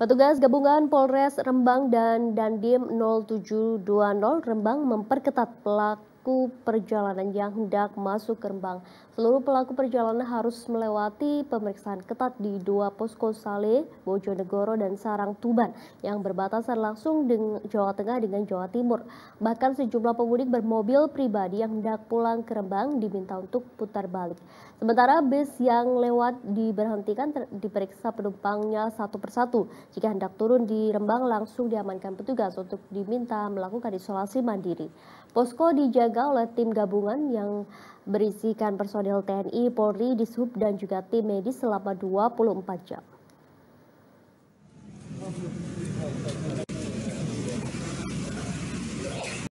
Petugas gabungan Polres Rembang dan Dandim 0720 Rembang memperketat pelaku pelaku perjalanan yang hendak masuk gerbang. Seluruh pelaku perjalanan harus melewati pemeriksaan ketat di dua posko Sale, Bojonegoro, dan Sarang Tuban yang berbatasan langsung dengan Jawa Tengah dengan Jawa Timur. Bahkan sejumlah pemudik bermobil pribadi yang hendak pulang ke Rembang diminta untuk putar balik. Sementara bus yang lewat diberhentikan diperiksa penumpangnya satu persatu. Jika hendak turun di Rembang langsung diamankan petugas untuk diminta melakukan isolasi mandiri. Posko dijaga dijaga oleh tim gabungan yang berisikan personil TNI, Polri, Dishub, dan juga tim medis selama 24 jam.